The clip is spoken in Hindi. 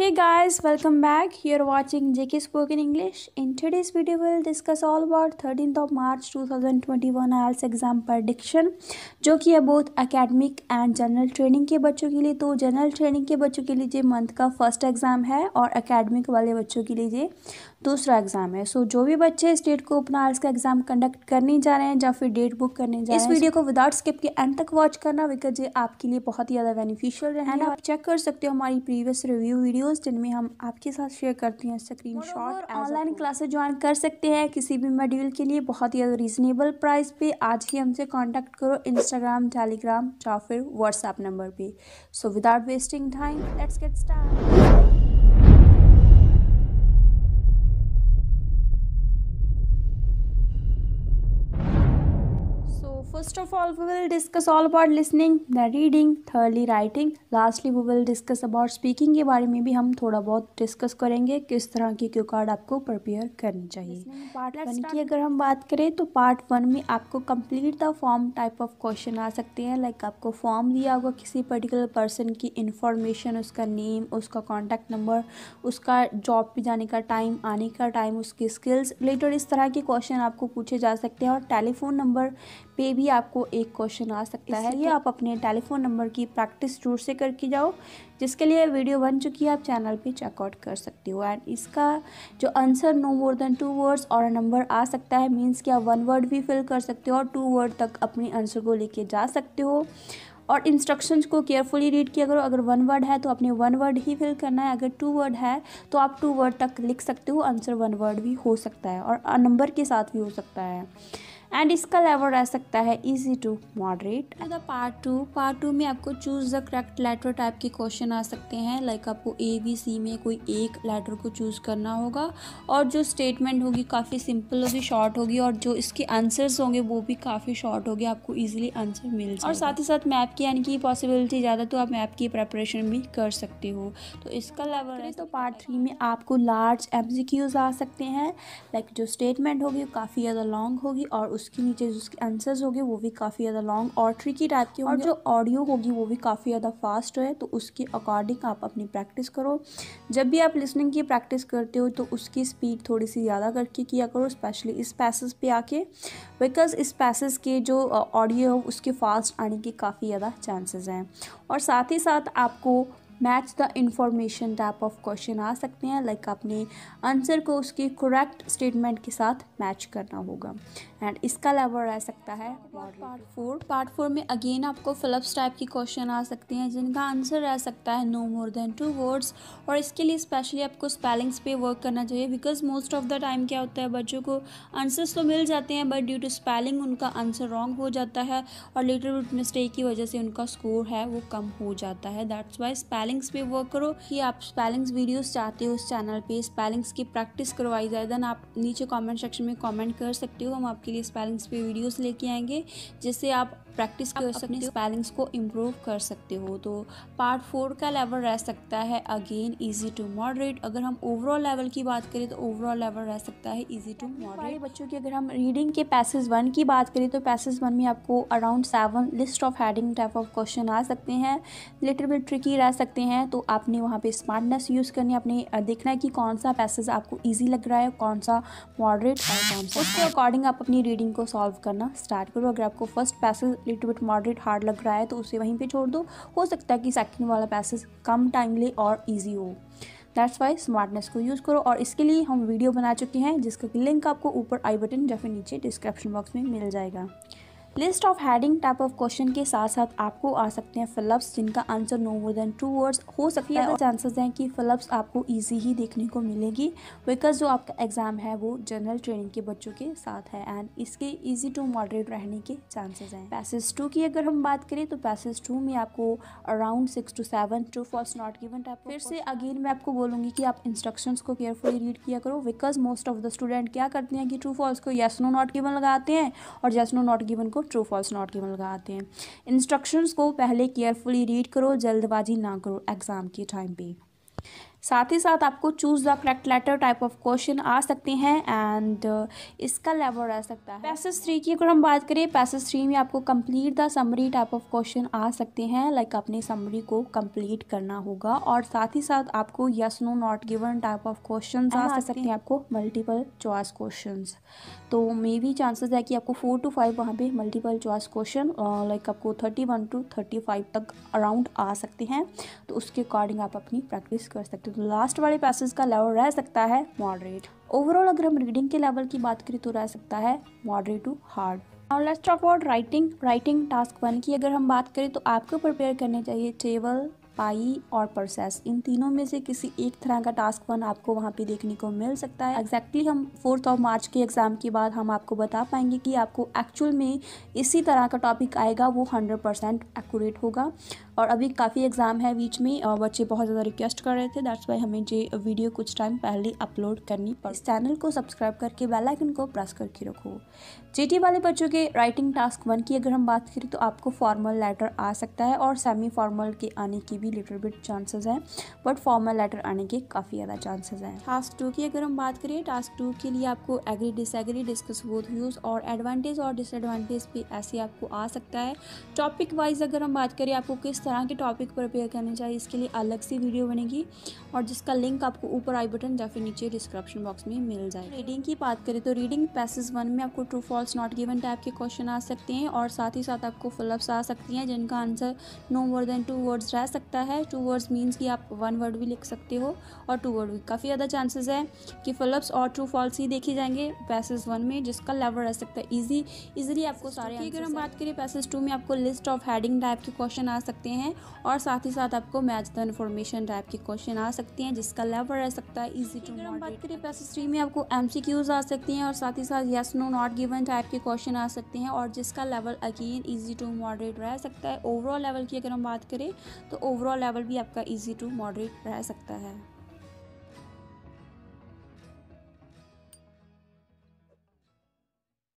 Hey guys, welcome back. You're watching JK Spoken English. In today's video, we'll discuss all about 13th of March 2021 IELTS exam prediction, जो कि है both academic and general training के बच्चों के लिए तो जनरल ट्रेनिंग के बच्चों के लिए मंथ का फर्स्ट एग्ज़ाम है और एकेडमिक वाले बच्चों के लिए दूसरा एग्जाम है सो so, जो भी बच्चे स्टेट को अपना आर्ट्स का एग्जाम कंडक्ट करने जा रहे हैं या फिर डेट बुक करने जा रहे हैं इस वीडियो को विदाउट स्किप के एंड तक वॉच करना बिकॉज ये आपके लिए बहुत ही ज़्यादा बेनिफिशियल है ना आप चेक कर सकते हो हमारी प्रीवियस रिव्यू वीडियोज़ जिनमें हम आपके साथ शेयर करते हैं screenshot online classes join कर सकते हैं किसी भी मॉड्यूल के लिए बहुत ही ज़्यादा रीजनेबल प्राइस पे आज ही हमसे कॉन्टैक्ट करो इंस्टाग्राम टेलीग्राम या फिर व्हाट्सएप नंबर पे so without wasting time let's get start first of all all, we will discuss all about listening, the reading, thirdly writing. Lastly, we will discuss about के बारे में भी हम थोड़ा बहुत डिस्कस करेंगे किस तरह की क्यू कार्ड आपको प्रिपेयर करनी चाहिए पार्ट वन की अगर हम बात करें तो पार्ट वन में आपको complete the form type of question आ सकते हैं लाइक like आपको फॉर्म दिया होगा किसी पर्टिकुलर पर्सन की इंफॉर्मेशन उसका नेम उसका कॉन्टैक्ट नंबर उसका जॉब पे जाने का टाइम आने का टाइम उसकी स्किल्स रिलेटेड इस तरह के क्वेश्चन आपको पूछे जा सकते हैं और टेलीफोन नंबर पे ये भी आपको एक क्वेश्चन आ सकता है ये आप अपने टेलीफोन नंबर की प्रैक्टिस जरूर से करके जाओ जिसके लिए वीडियो बन चुकी है आप चैनल पे चेकआउट कर सकते हो एंड इसका जो answer no more than two words और नंबर आ सकता है मीन्स कि आप वन वर्ड भी फिल कर सकते हो और टू वर्ड तक अपने आंसर को लेके जा सकते हो और इंस्ट्रक्शंस को केयरफुली रीड किया करो अगर वन वर्ड है तो आपने वन वर्ड ही फिल करना है अगर टू वर्ड है तो आप टू वर्ड तक लिख सकते हो आंसर वन वर्ड भी हो सकता है और नंबर के साथ भी हो सकता है एंड इसका लेवल रह सकता है easy to moderate the part two part two में आपको choose the correct letter type के क्वेश्चन आ सकते हैं लाइक like आपको ए बी सी में कोई एक लेटर को चूज़ करना होगा और जो स्टेटमेंट होगी काफ़ी सिंपल होगी शॉर्ट होगी और जो इसके आंसर्स होंगे वो भी काफ़ी शॉर्ट होगी आपको ईजिली आंसर मिल जाएगा और साथ ही साथ मैप की यानी कि पॉसिबिलिटी ज़्यादा तो आप मैप की प्रेपरेशन भी कर सकते हो तो इसका लेवल तो है तो पार्ट थ्री में आपको लार्ज एम आ सकते हैं लाइक like जो स्टेटमेंट होगी काफ़ी ज़्यादा लॉन्ग होगी और उसके नीचे जो उसके आंसर्स होंगे वो भी काफ़ी ज़्यादा लॉन्ग और ट्रिकी टाइप के और जो ऑडियो होगी वो भी काफ़ी ज़्यादा फास्ट है तो उसके अकॉर्डिंग आप अपनी प्रैक्टिस करो जब भी आप लिसनिंग की प्रैक्टिस करते हो तो उसकी स्पीड थोड़ी सी ज़्यादा करके किया करो स्पेशली इस पैसेज पे आके बिकॉज इस पैसेज के जो ऑडियो है उसके फास्ट आने के काफ़ी ज़्यादा चांसेस हैं और साथ ही साथ आपको match the information type of question आ सकते हैं लाइक like आपने आंसर को उसके करेक्ट स्टेटमेंट के साथ मैच करना होगा एंड इसका लेवल रह सकता है पार्ट फोर पार्ट फोर में अगेन आपको फिलप्स टाइप की क्वेश्चन आ सकते हैं जिनका आंसर रह सकता है no more than two words और इसके लिए स्पेशली आपको स्पेलिंग्स पे वर्क करना चाहिए because most of the time क्या होता है बच्चों को आंसर्स तो मिल जाते हैं बट ड्यू टू स्पेलिंग उनका आंसर रॉन्ग हो जाता है और लिटिल मिस्टेक की वजह से उनका स्कोर है वो कम हो जाता है दैट्स वाई स्पेलिंग्स पे वर्क करो कि आप स्पेलिंग्स वीडियोज चाहते हो उस चैनल पे स्पेलिंग्स की प्रैक्टिस करवाई जाए देन आप नीचे कॉमेंट सेक्शन में कॉमेंट कर सकते हो हम आपके आपके लिए स्पेलिंग्स पे वीडियोस लेके आएंगे जिससे आप प्रैक्टिस कर सकते हो स्पेलिंग्स को इम्प्रूव कर सकते हो तो पार्ट फोर का लेवल रह सकता है अगेन इजी टू मॉडरेट अगर हम ओवरऑल लेवल की बात करें तो ओवरऑल लेवल रह सकता है इजी टू मॉडरेट बच्चों की अगर हम रीडिंग के पैसेज वन की बात करें तो पैसेज वन में आपको around seven list of heading type of question आ सकते हैं लिटिल बिट ट्रिकी रह सकते हैं तो आपने वहाँ पर स्मार्टनेस यूज़ करनी है आपने देखना है कि कौन सा पैसेज आपको ईजी लग रहा है कौन सा मॉडरेट और कौन सा उसके अकॉर्डिंग आप अपनी रीडिंग को सॉल्व करना स्टार्ट करो अगर आपको first passage little bit moderate hard लग रहा है तो उसे वहीं पे छोड़ दो हो सकता है कि सेकंड वाला पैसेज कम टाइम ले और इजी हो दैट्स वाई स्मार्टनेस को यूज़ करो और इसके लिए हम वीडियो बना चुके हैं जिसका लिंक आपको ऊपर आई बटन या फिर नीचे डिस्क्रिप्शन बॉक्स में मिल जाएगा list of heading type of question के साथ साथ आपको आ सकते हैं फिलअप्स जिनका answer no more than two words हो सकती है चांसेस हैं कि फिलअप्स आपको ईजी ही देखने को मिलेगी बिकॉज जो आपका एग्ज़ाम है वो जनरल ट्रेनिंग के बच्चों के साथ है एंड इसके ईजी टू मॉडरेट रहने के चांसेस हैं पैसेज टू की अगर हम बात करें तो पैसेज टू में आपको around six to seven true false not given type फिर से अगेन मैं आपको बोलूंगी कि आप इंस्ट्रक्शन को केयरफुली रीड किया करो because most of the student क्या करते हैं कि टू फॉल्स को येस नो नॉट गिवन लगाते हैं और येस नो नॉट गिवन को ट्रू फॉल्स नॉट के मतलब आते हैं इंस्ट्रक्शंस को पहले केयरफुली रीड करो जल्दबाजी ना करो एग्ज़ाम के टाइम पे साथ ही साथ आपको choose the correct letter type of question आ सकते हैं एंड uh, इसका लेवल रह सकता है पैसेज थ्री की अगर हम बात करें पैसेज थ्री में आपको complete the summary type of question आ सकते हैं लाइक like अपने समरी को कंप्लीट करना होगा और साथ ही साथ आपको yes no not given type of question आ सकते हैं आपको मल्टीपल चॉइस क्वेश्चन तो मे भी चांसेस है कि आपको फोर टू फाइव वहाँ पे मल्टीपल चॉइस क्वेश्चन लाइक आपको thirty one to thirty five तक अराउंड आ सकते हैं तो उसके अकॉर्डिंग आप अपनी प्रैक्टिस कर सकते हो तो लास्ट वाले पैसेज का लेवल रह सकता है मॉडरेट ओवरऑल अगर हम रीडिंग के लेवल की बात करें तो रह सकता है मॉडरेट टू हार्ड और let's talk about writing writing task one की अगर हम बात करें तो आपको प्रिपेयर करने चाहिए टेबल पाई और प्रोसेस इन तीनों में से किसी एक तरह का टास्क वन आपको वहाँ पे देखने को मिल सकता है एग्जैक्टली exactly हम फोर्थ ऑफ मार्च के एग्ज़ाम के बाद हम आपको बता पाएंगे कि आपको एक्चुअल में इसी तरह का टॉपिक आएगा वो हंड्रेड परसेंट एक्यूरेट होगा और अभी काफ़ी एग्ज़ाम है बीच में और बच्चे बहुत ज़्यादा रिक्वेस्ट कर रहे थे दैट्स वाई हमें ये वीडियो कुछ टाइम पहले अपलोड करनी पड़ी इस चैनल को सब्सक्राइब करके बेलाइकन को प्रेस करके रखो जे वाले बच्चों के राइटिंग टास्क वन की अगर हम बात करें तो आपको फॉर्मल लेटर आ सकता है और सेमी फॉर्मल के आने की भी लिटिल बिट चांसेस हैं बट फॉर्मल लेटर आने के काफ़ी ज़्यादा चांसेस हैं टास्क टू की अगर हम बात करें टास्क टू के लिए आपको agree disagree discuss both views और एडवांटेज और डिसएडवांटेज भी ऐसे आपको आ सकता है टॉपिक वाइज अगर हम बात करें आपको किस तरह के टॉपिक प्रिपेयर करने चाहिए इसके लिए अलग से वीडियो बनेगी और जिसका लिंक आपको ऊपर आई बटन या फिर नीचे डिस्क्रिप्शन बॉक्स में मिल जाए रीडिंग की बात करें तो रीडिंग पैसेज वन में आपको true false not given type के क्वेश्चन आ सकते हैं और साथ ही साथ आपको फुलअप्स आ सकती हैं जिनका answer no more than two words रह सकता है टू वर्ड्स मीन्स कि आप वन वर्ड भी लिख सकते हो और टू वर्ड भी काफ़ी ज़्यादा चांसेस है कि फुलअप्स और ट्रू फॉल्स ही देखे जाएंगे पैसेज वन में जिसका लेवल रह सकता है ईजी इजीली आपको सारे अगर हम बात करें पैसेज टू में आपको लिस्ट ऑफ हेडिंग टाइप के क्वेश्चन आ सकते हैं हैं और साथ ही साथ आपको मैच द इन्फॉर्मेशन टाइप के क्वेश्चन आ सकते हैं जिसका लेवल रह सकता है इजी टू हम बात करें प्लस थ्री में आपको एम आ सकती हैं और साथ ही साथ yes no not given type के क्वेश्चन आ सकते हैं और जिसका level again easy to moderate रह सकता है ओवरऑल लेवल की अगर हम बात करें तो ओवरऑल लेवल भी आपका ईजी टू मॉडरेट रह सकता है